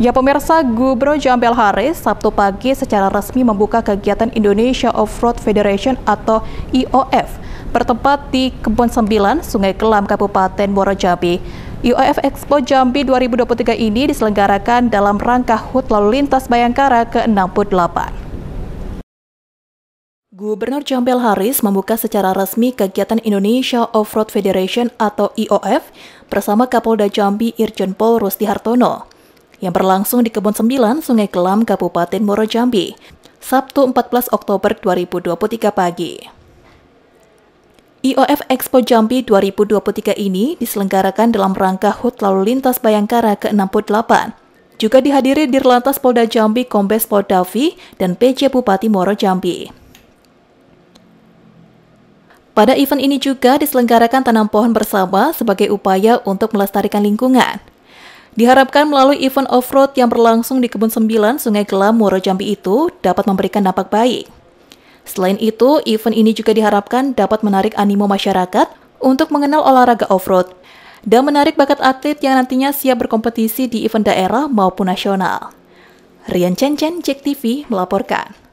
Ya pemirsa, Gubernur Jambel Haris Sabtu pagi secara resmi membuka kegiatan Indonesia Offroad Federation atau IOF bertempat di Kebun Sembilan Sungai Kelam, Kabupaten Muara Jambi. IOF Expo Jambi 2023 ini diselenggarakan dalam rangka HUT Lalu Lintas Bayangkara ke-68. Gubernur Jambel Haris membuka secara resmi kegiatan Indonesia Offroad Federation atau IOF bersama Kapolda Jambi Irjen Pol Rusti Hartono yang berlangsung di Kebun Sembilan, Sungai Kelam, Kabupaten Moro Jambi, Sabtu 14 Oktober 2023 pagi. IOF Expo Jambi 2023 ini diselenggarakan dalam rangka HUT Lalu Lintas Bayangkara ke-68 juga dihadiri di Lantas Polda Jambi Kombes Poldavi dan PJ Bupati Moro Jambi. Pada event ini juga diselenggarakan tanam pohon bersama sebagai upaya untuk melestarikan lingkungan. Diharapkan melalui event off-road yang berlangsung di Kebun Sembilan, Sungai Gelam, Muara Jambi itu dapat memberikan dampak baik. Selain itu, event ini juga diharapkan dapat menarik animo masyarakat untuk mengenal olahraga off-road dan menarik bakat atlet yang nantinya siap berkompetisi di event daerah maupun nasional. Rian Chen Chen, Cek TV, melaporkan.